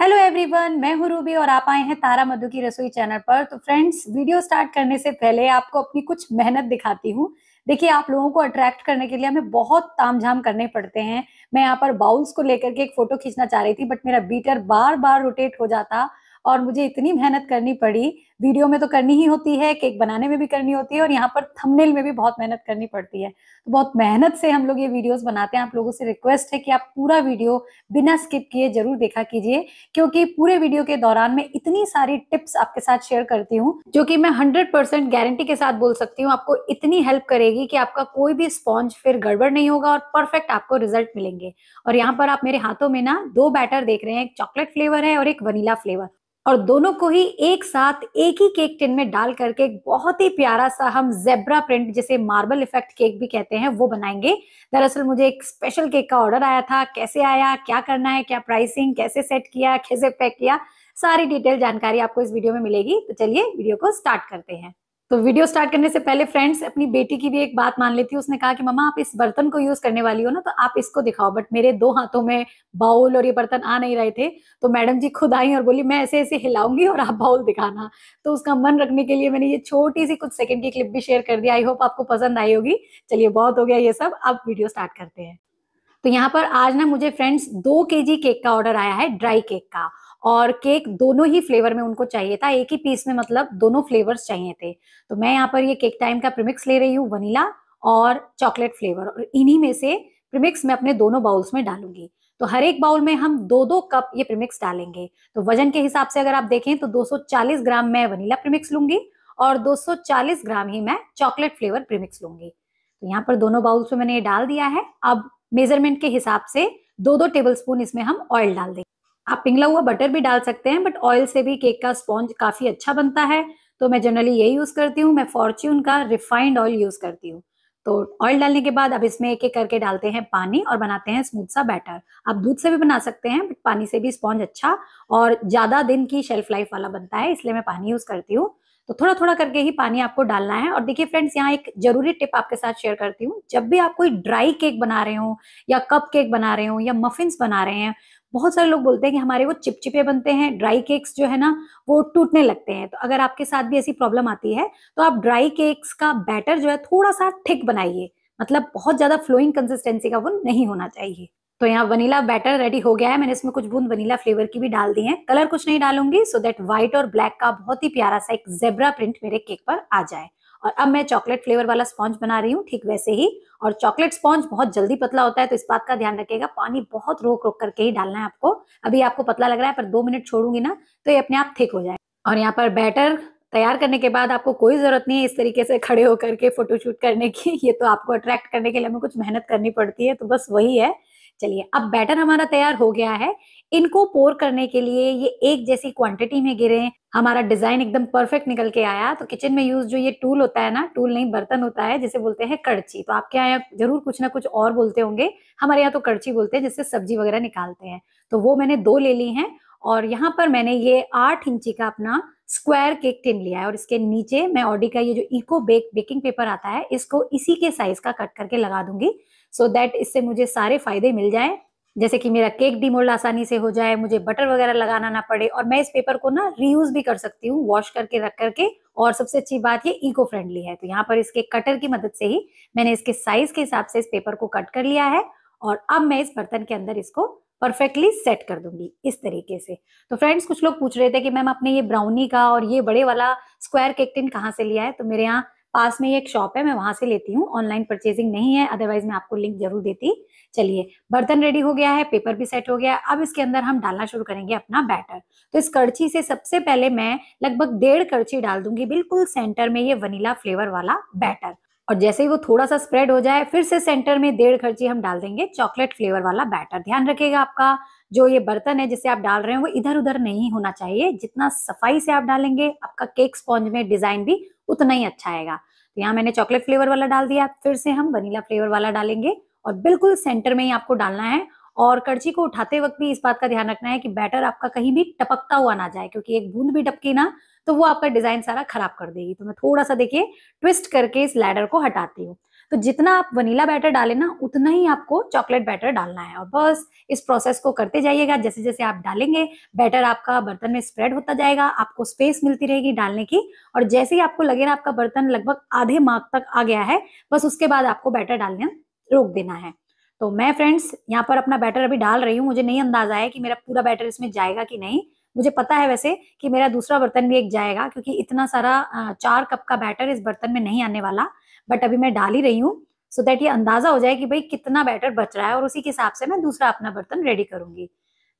hello everyone मैं हूं Ruby और आप आए हैं तारा मधु की रसोई चैनल पर तो फ्रेंड्स वीडियो स्टार्ट करने से पहले आपको अपनी कुछ मेहनत दिखाती हूं देखिए आप लोगों को अट्रैक्ट करने के लिए हमें बहुत तामझाम करने पड़ते हैं मैं यहाँ पर बाउल्स को लेकर के एक फोटो खींचना चाह रही थी बट मेरा बीटर बार बार रोटेट हो जाता और मुझे इतनी मेहनत करनी पड़ी वीडियो में तो करनी ही होती है केक बनाने में भी करनी होती है और यहाँ पर थंबनेल में भी बहुत मेहनत करनी पड़ती है तो बहुत मेहनत से हम लोग ये वीडियोस बनाते हैं आप लोगों से रिक्वेस्ट है कि आप पूरा वीडियो बिना स्किप किए जरूर देखा कीजिए क्योंकि पूरे वीडियो के दौरान मैं इतनी सारी टिप्स आपके साथ शेयर करती हूँ जो कि मैं हंड्रेड गारंटी के साथ बोल सकती हूँ आपको इतनी हेल्प करेगी कि आपका कोई भी स्पॉन्ज फिर गड़बड़ नहीं होगा और परफेक्ट आपको रिजल्ट मिलेंगे और यहाँ पर आप मेरे हाथों में ना दो बैटर देख रहे हैं एक चॉकलेट फ्लेवर है और एक वनीला फ्लेवर और दोनों को ही एक साथ एक ही केक टिन में डाल करके एक बहुत ही प्यारा सा हम जेब्रा प्रिंट जिसे मार्बल इफेक्ट केक भी कहते हैं वो बनाएंगे दरअसल मुझे एक स्पेशल केक का ऑर्डर आया था कैसे आया क्या करना है क्या प्राइसिंग कैसे सेट किया कैसे पैक किया सारी डिटेल जानकारी आपको इस वीडियो में मिलेगी तो चलिए वीडियो को स्टार्ट करते हैं तो वीडियो स्टार्ट करने से पहले फ्रेंड्स अपनी बेटी की भी एक बात मान लेती उसने कहा कि मम्मा आप इस बर्तन को यूज करने वाली हो ना तो आप इसको दिखाओ बट मेरे दो हाथों में बाउल और ये बर्तन आ नहीं रहे थे तो मैडम जी खुद आई और बोली मैं ऐसे ऐसे हिलाऊंगी और आप बाउल दिखाना तो उसका मन रखने के लिए मैंने ये छोटी सी कुछ सेकंड की क्लिप भी शेयर कर दी आई होप आपको पसंद आई होगी चलिए बहुत हो गया ये सब अब वीडियो स्टार्ट करते हैं तो यहाँ पर आज ना मुझे फ्रेंड्स दो के केक का ऑर्डर आया है ड्राई केक का और केक दोनों ही फ्लेवर में उनको चाहिए था एक ही पीस में मतलब दोनों फ्लेवर्स चाहिए थे तो मैं यहाँ पर ये केक टाइम का प्रिमिक्स ले रही हूँ वनीला और चॉकलेट फ्लेवर और इन्हीं में से प्रिमिक्स मैं अपने दोनों बाउल्स में डालूंगी तो हर एक बाउल में हम दो दो कप ये प्रिमिक्स डालेंगे तो वजन के हिसाब से अगर आप देखें तो 240 ग्राम मैं वनीला प्रिमिक्स लूंगी और 240 ग्राम ही मैं चॉकलेट फ्लेवर प्रिमिक्स लूंगी तो यहाँ पर दोनों बाउल्स में मैंने ये डाल दिया है अब मेजरमेंट के हिसाब से दो दो टेबल स्पून इसमें हम ऑयल डाल देंगे आप पिघला हुआ बटर भी डाल सकते हैं बट ऑयल से भी केक का स्पॉन्ज काफ़ी अच्छा बनता है तो मैं जनरली यही यूज़ करती हूँ मैं फॉर्च्यून का रिफाइंड ऑयल यूज़ करती हूँ तो ऑयल डालने के बाद अब इसमें एक एक करके डालते हैं पानी और बनाते हैं स्मूथ सा बैटर आप दूध से भी बना सकते हैं बट पानी से भी स्पॉन्ज अच्छा और ज़्यादा दिन की शेल्फ लाइफ वाला बनता है इसलिए मैं पानी यूज़ करती हूँ तो थोड़ा थोड़ा करके ही पानी आपको डालना है और देखिए फ्रेंड्स यहाँ एक जरूरी टिप आपके साथ शेयर करती हूँ जब भी आप कोई ड्राई केक बना रहे हो या कप केक बना रहे हो या मफिन्स बना रहे हैं बहुत सारे लोग बोलते हैं कि हमारे वो चिपचिपे बनते हैं ड्राई केक्स जो है ना वो टूटने लगते हैं तो अगर आपके साथ भी ऐसी प्रॉब्लम आती है तो आप ड्राई केक्स का बैटर जो है थोड़ा सा थिक बनाइए मतलब बहुत ज़्यादा फ्लोइंग कंसिस्टेंसी का वो नहीं होना चाहिए तो यहाँ वनीला बैटर रेडी हो गया है मैंने इसमें कुछ बूंद वनीला फ्लेवर की भी डाल दी है कलर कुछ नहीं डालूंगी सो देट व्हाइट और ब्लैक का बहुत ही प्यारा सा एक जेब्रा प्रिंट मेरे केक पर आ जाए और अब मैं चॉकलेट फ्लेवर वाला स्पॉन्ज बना रही हूँ ठीक वैसे ही और चॉकलेट स्पॉन्ज बहुत जल्दी पतला होता है तो इस बात का ध्यान रखिएगा पानी बहुत रोक रोक करके ही डालना है आपको अभी आपको पतला लग रहा है पर दो मिनट छोड़ूंगी ना तो ये अपने आप थिक हो जाए और यहाँ पर बैटर तैयार करने के बाद आपको कोई ज़रूरत नहीं है इस तरीके से खड़े होकर के फोटोशूट करने की ये तो आपको अट्रैक्ट करने के लिए हमें कुछ मेहनत करनी पड़ती है तो बस वही है चलिए अब बैटर हमारा तैयार हो गया है इनको पोर करने के लिए ये एक जैसी क्वांटिटी में गिरे हमारा डिजाइन एकदम परफेक्ट निकल के आया तो किचन में यूज जो ये टूल होता है ना टूल नहीं बर्तन होता है जिसे बोलते हैं कड़ची तो आपके यहाँ जरूर कुछ ना कुछ और बोलते होंगे हमारे यहाँ तो कड़ची बोलते हैं जिससे सब्जी वगैरह निकालते हैं तो वो मैंने दो ले ली हैं और यहाँ पर मैंने ये आठ इंची का अपना स्क्वायर केक टिन लिया है और इसके नीचे मैं ऑडी का ये जो इको बेक बेकिंग पेपर आता है इसको इसी के साइज का कट करके लगा दूंगी सो so दैट इससे मुझे सारे फायदे मिल जाए जैसे कि मेरा केक डिमोल्ड आसानी से हो जाए मुझे बटर वगैरह लगाना ना पड़े और मैं इस पेपर को ना रीयूज भी कर सकती हूँ वॉश करके रख करके और सबसे अच्छी बात ये इको फ्रेंडली है तो यहाँ पर इसके कटर की मदद से ही मैंने इसके साइज के हिसाब से इस पेपर को कट कर लिया है और अब मैं इस बर्तन के अंदर इसको परफेक्टली सेट कर दूंगी इस तरीके से तो फ्रेंड्स कुछ लोग पूछ रहे थे कि मैम आपने ये ब्राउनी का और ये बड़े वाला स्क्वायर केक टिन कहाँ से लिया है तो मेरे यहाँ पास में ही एक शॉप है मैं वहां से लेती हूँ ऑनलाइन परचेजिंग नहीं है अदरवाइज मैं आपको लिंक जरूर देती चलिए बर्तन रेडी हो गया है पेपर भी सेट हो गया है अब इसके अंदर हम डालना शुरू करेंगे अपना बैटर तो इस कड़छी से सबसे पहले मैं लगभग डेढ़ कड़छी डाल दूंगी बिल्कुल सेंटर में ये वनीला फ्लेवर वाला बैटर और जैसे ही वो थोड़ा सा स्प्रेड हो जाए फिर से सेंटर में डेढ़ खर्ची हम डाल देंगे चॉकलेट फ्लेवर वाला बैटर ध्यान रखिएगा आपका जो ये बर्तन है जिसे आप डाल रहे हैं वो इधर उधर नहीं होना चाहिए जितना सफाई से आप डालेंगे आपका केक स्पॉन्ज में डिजाइन भी उतना ही अच्छा आएगा तो यहाँ मैंने चॉकलेट फ्लेवर वाला डाल दिया फिर से हम वनीला फ्लेवर वाला डालेंगे और बिल्कुल सेंटर में ही आपको डालना है और कड़छी को उठाते वक्त भी इस बात का ध्यान रखना है कि बैटर आपका कहीं भी टपकता हुआ ना जाए क्योंकि एक बूंद भी टपकी ना तो वो आपका डिजाइन सारा खराब कर देगी तो मैं थोड़ा सा देखिए ट्विस्ट करके इस लैडर को हटाती हूँ तो जितना आप वनीला बैटर डालें ना उतना ही आपको चॉकलेट बैटर डालना है और बस इस प्रोसेस को करते जाइएगा जैसे जैसे आप डालेंगे बैटर आपका बर्तन में स्प्रेड होता जाएगा आपको स्पेस मिलती रहेगी डालने की और जैसे ही आपको लगे ना आपका बर्तन लगभग आधे मार्क तक आ गया है बस उसके बाद आपको बैटर डालना रोक देना है तो मैं फ्रेंड्स यहाँ पर अपना बैटर अभी डाल रही हूँ मुझे नहीं अंदाजा है कि मेरा पूरा बैटर इसमें जाएगा कि नहीं मुझे पता है वैसे कि मेरा दूसरा बर्तन भी एक जाएगा क्योंकि इतना सारा चार कप का बैटर इस बर्तन में नहीं आने वाला बट अभी मैं डाल ही रही हूँ सो दैट ये अंदाजा हो जाए कि भाई कितना बैटर बच रहा है और उसी के हिसाब से मैं दूसरा अपना बर्तन रेडी करूंगी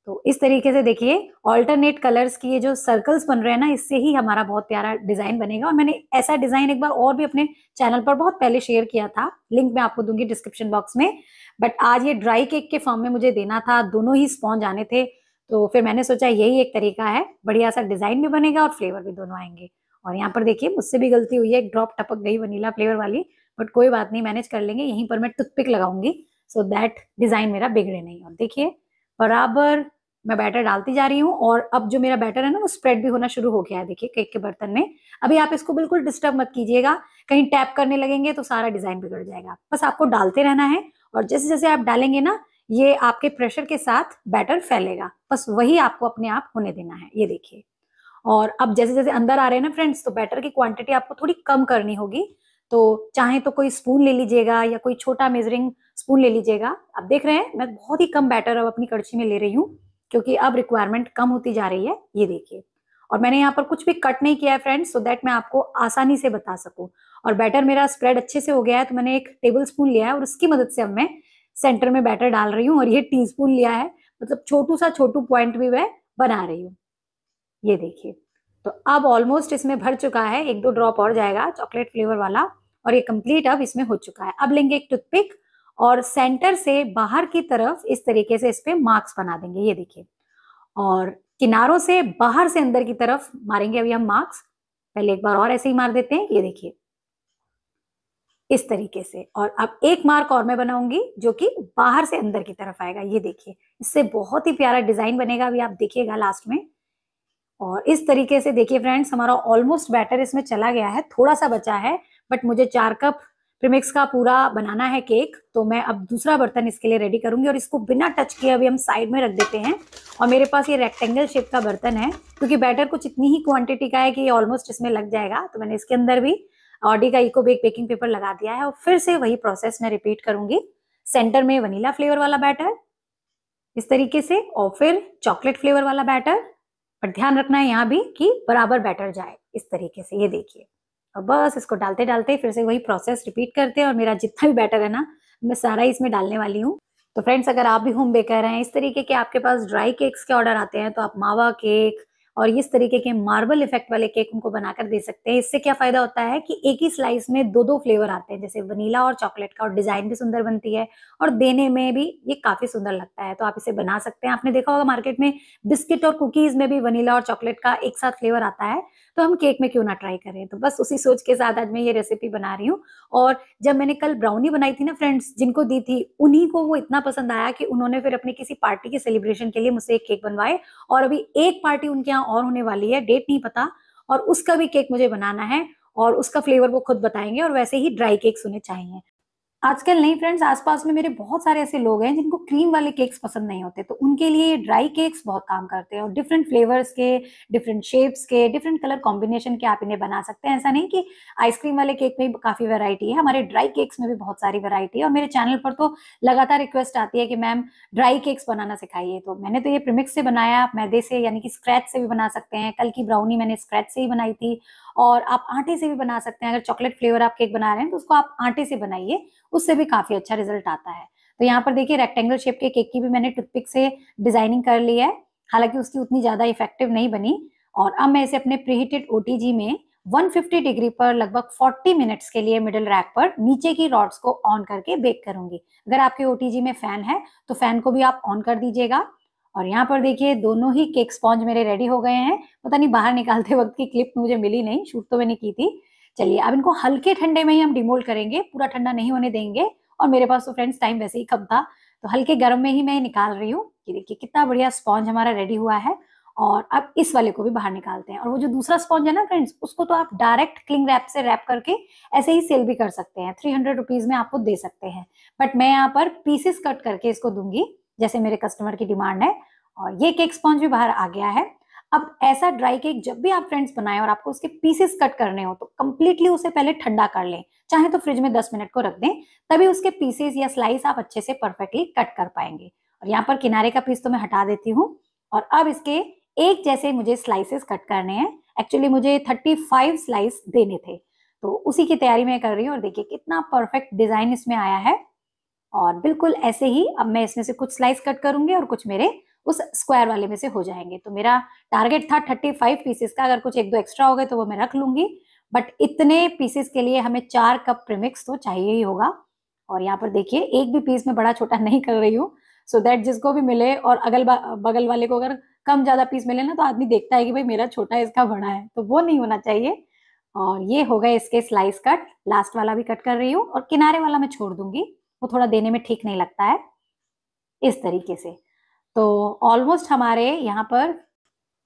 तो इस तरीके से देखिए ऑल्टरनेट कलर्स की ये जो सर्कल्स बन रहे हैं ना इससे ही हमारा बहुत प्यारा डिजाइन बनेगा और मैंने ऐसा डिजाइन एक बार और भी अपने चैनल पर बहुत पहले शेयर किया था लिंक मैं आपको दूंगी डिस्क्रिप्शन बॉक्स में बट आज ये ड्राई केक के फॉर्म में मुझे देना था दोनों ही स्पॉन्ज आने थे तो फिर मैंने सोचा यही एक तरीका है बढ़िया सा डिज़ाइन भी बनेगा और फ्लेवर भी दोनों आएंगे और यहाँ पर देखिए मुझसे भी गलती हुई है एक ड्रॉप टपक गई वनीला फ्लेवर वाली बट कोई बात नहीं मैनेज कर लेंगे यहीं पर मैं टूथपिक लगाऊंगी सो दैट डिज़ाइन मेरा बिगड़े नहीं और देखिए बराबर मैं बैटर डालती जा रही हूँ और अब जो मेरा बैटर है ना वो स्प्रेड भी होना शुरू हो गया है देखिए केक के बर्तन में अभी आप इसको बिल्कुल डिस्टर्ब मत कीजिएगा कहीं टैप करने लगेंगे तो सारा डिज़ाइन बिगड़ जाएगा बस आपको डालते रहना है और जैसे जैसे आप डालेंगे ना ये आपके प्रेशर के साथ बैटर फैलेगा बस वही आपको अपने आप होने देना है ये देखिए और अब जैसे जैसे अंदर आ रहे हैं ना फ्रेंड्स तो बैटर की क्वांटिटी आपको थोड़ी कम करनी होगी तो चाहे तो कोई स्पून ले लीजिएगा या कोई छोटा मेजरिंग स्पून ले लीजिएगा आप देख रहे हैं मैं बहुत ही कम बैटर अब अपनी कड़छी में ले रही हूँ क्योंकि अब रिक्वायरमेंट कम होती जा रही है ये देखिए और मैंने यहाँ पर कुछ भी कट नहीं किया है फ्रेंड्स सो दैट मैं आपको आसानी से बता सकूँ और बैटर मेरा स्प्रेड अच्छे से हो गया है तो मैंने एक टेबल स्पून लिया है और उसकी मदद से अब मैं सेंटर में बैटर डाल रही हूँ और ये टी स्पून लिया है मतलब छोटू सा छोटू पॉइंट भी मैं बना रही हूँ ये देखिए तो अब ऑलमोस्ट इसमें भर चुका है एक दो ड्रॉप और जाएगा चॉकलेट फ्लेवर वाला और ये कंप्लीट अब इसमें हो चुका है अब लेंगे एक टूथपिक और सेंटर से बाहर की तरफ इस तरीके से इस पर मार्क्स बना देंगे ये देखिए और किनारों से बाहर से अंदर की तरफ मारेंगे अभी हम मार्क्स पहले एक बार और ऐसे ही मार देते हैं ये देखिए इस तरीके से और अब एक मार्क और मैं बनाऊंगी जो कि बाहर से अंदर की तरफ आएगा ये देखिए इससे बहुत ही प्यारा डिजाइन बनेगा अभी आप देखिएगा लास्ट में और इस तरीके से देखिए फ्रेंड्स हमारा ऑलमोस्ट बैटर इसमें चला गया है थोड़ा सा बचा है बट मुझे चार कप प्रिमिक्स का पूरा बनाना है केक तो मैं अब दूसरा बर्तन इसके लिए रेडी करूंगी और इसको बिना टच किए अभी हम साइड में रख देते हैं और मेरे पास ये रेक्टेंगल शेप का बर्तन है क्योंकि बैटर कुछ इतनी ही क्वांटिटी का है कि ये ऑलमोस्ट इसमें लग जाएगा तो मैंने इसके अंदर भी ऑडी का इको बेक बेकिंग पेपर लगा दिया है और फिर से वही प्रोसेस मैं रिपीट करूंगी सेंटर में वनीला फ्लेवर वाला बैटर इस तरीके से और फिर चॉकलेट फ्लेवर वाला बैटर पर ध्यान रखना है यहाँ भी कि बराबर बैटर जाए इस तरीके से ये देखिए और बस इसको डालते डालते फिर से वही प्रोसेस रिपीट करते हैं और मेरा जितना भी बैटर है ना मैं सारा इसमें डालने वाली हूँ तो फ्रेंड्स अगर आप भी होम बेकर हैं इस तरीके के आपके पास ड्राई केक्स के ऑर्डर आते हैं तो आप मावा केक और इस तरीके के मार्बल इफेक्ट वाले केक उनको बनाकर दे सकते हैं इससे क्या फायदा होता है कि एक ही स्लाइस में दो दो फ्लेवर आते हैं जैसे वनीला और चॉकलेट का और डिजाइन भी सुंदर बनती है और देने में भी ये काफी सुंदर लगता है तो आप इसे बना सकते हैं आपने देखा होगा मार्केट में बिस्किट और कुकीज में भी वनीला और चॉकलेट का एक साथ फ्लेवर आता है तो हम केक में क्यों ना ट्राई करें तो बस उसी सोच के साथ आज मैं ये रेसिपी बना रही हूँ और जब मैंने कल ब्राउनी बनाई थी ना फ्रेंड्स जिनको दी थी उन्हीं को वो इतना पसंद आया कि उन्होंने फिर अपनी किसी पार्टी के सेलिब्रेशन के लिए मुझसे एक केक बनवाए और अभी एक पार्टी उनके यहाँ और होने वाली है डेट नहीं पता और उसका भी केक मुझे बनाना है और उसका फ्लेवर वो खुद बताएंगे और वैसे ही ड्राई केक्स होने चाहिए आजकल नहीं फ्रेंड्स आसपास में मेरे बहुत सारे ऐसे लोग हैं जिनको क्रीम वाले केक्स पसंद नहीं होते तो उनके लिए ड्राई केक्स बहुत काम करते हैं और डिफरेंट फ्लेवर्स के डिफरेंट शेप्स के डिफरेंट कलर कॉम्बिनेशन के आप इन्हें बना सकते हैं ऐसा नहीं कि आइसक्रीम वाले केक में काफ़ी वेरायटी है हमारे ड्राई केक्स में भी बहुत सारी वेरायटी है और मेरे चैनल पर तो लगातार रिक्वेस्ट आती है कि मैम ड्राई केक्स बनाना सिखाइए तो मैंने तो ये प्रिमिक्स से बनाया आप मैदे से यानी कि स्क्रैच से भी बना सकते हैं कल की ब्राउनी मैंने स्क्रैच से ही बनाई थी और आप आटे से भी बना सकते हैं अगर चॉकलेट फ्लेवर आप केक बना रहे हैं तो उसको आप आटे से बनाइए उससे भी काफी अच्छा रिजल्ट आता है तो यहाँ पर देखिए रेक्टेंगल शेप के केक की भी मैंने टूथपिक से डिजाइनिंग कर ली है हालांकि उसकी उतनी ज्यादा इफेक्टिव नहीं बनी और अब मैं इसे अपने प्रीहीटेड ओटीजी में 150 डिग्री पर लगभग 40 मिनट्स के लिए मिडिल रैक पर नीचे की रॉड्स को ऑन करके बेक करूंगी अगर आपके ओटीजी में फैन है तो फैन को भी आप ऑन कर दीजिएगा और यहाँ पर देखिए दोनों ही केक स्पॉन्ज मेरे रेडी हो गए हैं पता नहीं बाहर निकालते वक्त की क्लिप मुझे मिली नहीं शूट तो मैंने की थी चलिए अब इनको हल्के ठंडे में ही हम डिमोल्ड करेंगे पूरा ठंडा नहीं होने देंगे और मेरे पास तो फ्रेंड्स टाइम वैसे ही कम था तो हल्के गर्म में ही मैं निकाल रही हूँ ये देखिए कितना बढ़िया स्पॉन्ज हमारा रेडी हुआ है और अब इस वाले को भी बाहर निकालते हैं और वो जो दूसरा स्पॉन्ज है ना फ्रेंड्स उसको तो आप डायरेक्ट क्लिंग रैप से रैप करके ऐसे ही सेल भी कर सकते हैं थ्री हंड्रेड रुपीज में आपको दे सकते हैं बट मैं यहाँ पर पीसेस कट करके इसको दूंगी जैसे मेरे कस्टमर की डिमांड है और ये केक स्पॉन्ज भी बाहर आ गया है अब ऐसा ड्राई केक जब भी आप फ्रेंड्स बनाएं और आपको उसके पीसेस कट करने हो तो कंप्लीटली उसे पहले ठंडा कर लें चाहे तो फ्रिज में दस मिनट को रख दें तभी उसके पीसेस या स्लाइस आप अच्छे से परफेक्टली कट कर पाएंगे और यहाँ पर किनारे का पीस तो मैं हटा देती हूँ और अब इसके एक जैसे मुझे स्लाइसेस कट करने हैं एक्चुअली मुझे थर्टी फाइव स्लाइस देने थे तो उसी की तैयारी मैं कर रही हूँ और देखिए कितना परफेक्ट डिजाइन इसमें आया है और बिल्कुल ऐसे ही अब मैं इसमें से कुछ स्लाइस कट करूंगी और कुछ मेरे उस स्क्वायर वाले में से हो जाएंगे तो मेरा टारगेट था थर्टी फाइव पीसेस का अगर कुछ एक दो एक्स्ट्रा हो गए तो वो मैं रख लूंगी बट इतने पीसेस के लिए हमें चार कप प्रीमिक्स तो चाहिए ही होगा और यहाँ पर देखिए एक भी पीस में बड़ा छोटा नहीं कर रही हूँ सो दैट जिसको भी मिले और अगल बगल वाले को अगर कम ज़्यादा पीस मिले ना तो आदमी देखता है कि भाई मेरा छोटा इसका बड़ा है तो वो नहीं होना चाहिए और ये हो गए इसके स्लाइस कट लास्ट वाला भी कट कर रही हूँ और किनारे वाला मैं छोड़ दूंगी वो थोड़ा देने में ठीक नहीं लगता है इस तरीके से तो ऑलमोस्ट हमारे यहाँ पर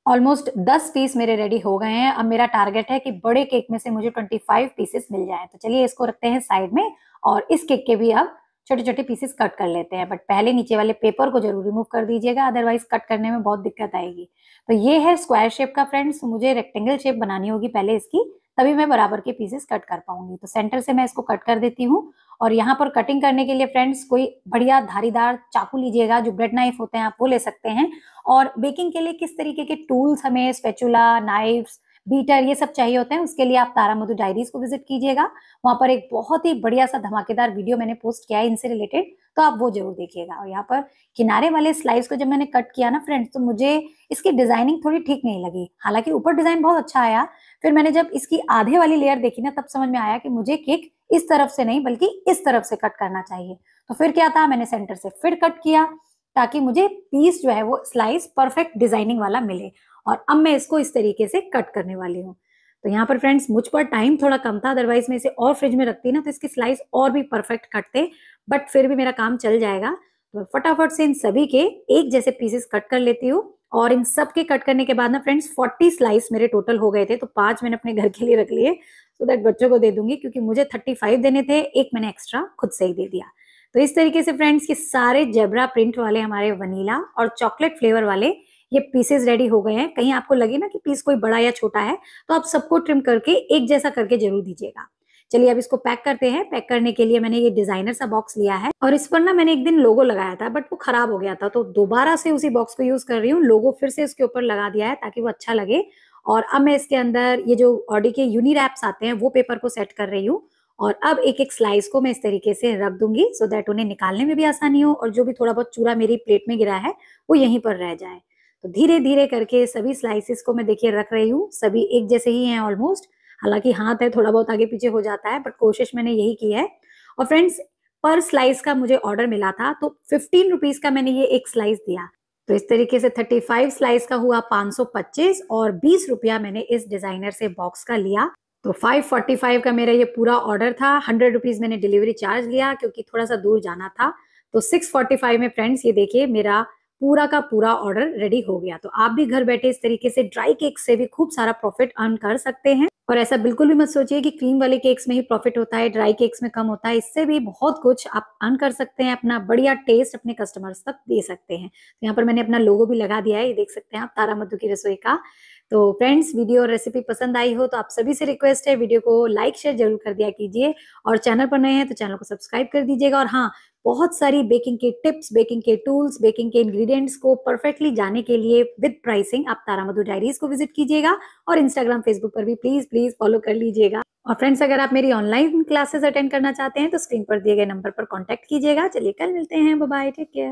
ऑलमोस्ट 10 पीस मेरे रेडी हो गए हैं अब मेरा टारगेट है कि बड़े केक में से मुझे 25 पीसेस मिल जाए तो चलिए इसको रखते हैं साइड में और इस केक के भी अब छोटे छोटे पीसेस कट कर लेते हैं बट पहले नीचे वाले पेपर को जरूर रिमूव कर दीजिएगा अदरवाइज कट करने में बहुत दिक्कत आएगी तो ये है स्क्वायर शेप का फ्रेंड्स मुझे रेक्टेंगल शेप बनानी होगी पहले इसकी तभी मैं बराबर के पीसेस कट कर पाऊंगी तो सेंटर से मैं इसको कट कर देती हूँ और यहाँ पर कटिंग करने के लिए फ्रेंड्स कोई बढ़िया धारीदार चाकू लीजिएगा जो ब्रेड नाइफ होते हैं आप वो ले सकते हैं और बेकिंग के लिए किस तरीके के टूल्स हमें स्पेचुला नाइफ्स बीटर ये सब चाहिए होते हैं उसके लिए आप तारा मधु डायरीज को विजिट कीजिएगा वहां पर एक बहुत ही बढ़िया सा धमाकेदार वीडियो मैंने पोस्ट किया है इनसे रिलेटेड तो आप वो जरूर देखिएगा और यहाँ पर किनारे वाले स्लाइस को जब मैंने कट किया ना फ्रेंड्स तो मुझे इसकी डिजाइनिंग थोड़ी ठीक नहीं लगी हालांकि ऊपर डिजाइन बहुत अच्छा आया फिर मैंने जब इसकी आधे वाली लेयर देखी ना तब समझ में आया कि मुझे केक इस तरफ से नहीं बल्कि इस तरफ से कट करना चाहिए तो फिर क्या था मैंने सेंटर से फिर कट किया ताकि मुझे पीस जो है वो स्लाइस परफेक्ट डिजाइनिंग वाला मिले और अब मैं इसको इस तरीके से कट करने वाली हूँ तो यहाँ पर फ्रेंड्स मुझ पर टाइम थोड़ा कम था अदरवाइज मैं इसे और फ्रिज में रखती ना तो इसकी स्लाइस और भी परफेक्ट कटते बट फिर भी मेरा काम चल जाएगा तो फटाफट से इन सभी के एक जैसे पीसेस कट कर लेती हूँ और इन सब के कट करने के बाद ना फ्रेंड्स 40 स्लाइस मेरे टोटल हो गए थे तो पांच मैंने अपने घर के लिए रख लिए सो दैट बच्चों को दे दूंगी क्योंकि मुझे 35 देने थे एक मैंने एक्स्ट्रा खुद से ही दे दिया तो इस तरीके से फ्रेंड्स ये सारे जेबरा प्रिंट वाले हमारे वनीला और चॉकलेट फ्लेवर वाले ये पीसेस रेडी हो गए हैं कहीं आपको लगे ना कि पीस कोई बड़ा या छोटा है तो आप सबको ट्रिम करके एक जैसा करके जरूर दीजिएगा चलिए अब इसको पैक करते हैं पैक करने के लिए मैंने ये डिजाइनर सा बॉक्स लिया है और इस पर ना मैंने एक दिन लोगो लगाया था बट वो खराब हो गया था तो दोबारा से उसी बॉक्स को यूज कर रही हूँ लोगो फिर से उसके ऊपर लगा दिया है ताकि वो अच्छा लगे और अब मैं इसके अंदर ये जो ऑडी के रैप्स आते हैं वो पेपर को सेट कर रही हूँ और अब एक एक स्लाइस को मैं इस तरीके से रख दूंगी सो so दैट उन्हें निकालने में भी आसानी हो और जो भी थोड़ा बहुत चूरा मेरी प्लेट में गिरा है वो यहीं पर रह जाए तो धीरे धीरे करके सभी स्लाइसिस को मैं देखिए रख रही हूँ सभी एक जैसे ही हैं ऑलमोस्ट हालांकि हाथ है थोड़ा बहुत आगे पीछे हो जाता है बट कोशिश मैंने यही की है और फ्रेंड्स पर स्लाइस का मुझे ऑर्डर मिला था तो फिफ्टीन रुपीज का मैंने ये एक स्लाइस दिया तो इस तरीके से थर्टी फाइव स्लाइस का हुआ पांच सौ पच्चीस और बीस रुपया मैंने इस डिजाइनर से बॉक्स का लिया तो 545 का मेरा ये पूरा ऑर्डर था हंड्रेड रुपीज़ मैंने डिलीवरी चार्ज लिया क्योंकि थोड़ा सा दूर जाना था तो 645 में फ्रेंड्स ये देखिए मेरा पूरा का पूरा ऑर्डर रेडी हो गया तो आप भी घर बैठे इस तरीके से ड्राई केक्स से भी खूब सारा प्रॉफिट अर्न कर सकते हैं और ऐसा बिल्कुल भी मत सोचिए कि क्रीम वाले केक्स में ही प्रॉफिट होता है ड्राई केक्स में कम होता है इससे भी बहुत कुछ आप अर्न कर सकते हैं अपना बढ़िया टेस्ट अपने कस्टमर्स तक दे सकते हैं तो यहाँ पर मैंने अपना लोगो भी लगा दिया है ये देख सकते हैं आप तारा मधु की रसोई का तो फ्रेंड्स वीडियो और रेसिपी पसंद आई हो तो आप सभी से रिक्वेस्ट है वीडियो को लाइक शेयर जरूर कर दिया कीजिए और चैनल पर नए हैं तो चैनल को सब्सक्राइब कर दीजिएगा और हाँ बहुत सारी बेकिंग के टिप्स बेकिंग के टूल्स बेकिंग के इंग्रेडिएंट्स को परफेक्टली जाने के लिए विद प्राइसिंग आप तारा मधु डायरीज को विजिट कीजिएगा और इंस्टाग्राम फेसबुक पर भी प्लीज प्लीज फॉलो कर लीजिएगा और फ्रेंड्स अगर आप मेरी ऑनलाइन क्लासेस अटेंड करना चाहते हैं तो स्क्रीन पर दिए गए नंबर पर कॉन्टेक्ट कीजिएगा चलिए कल मिलते हैं बाय टेक केयर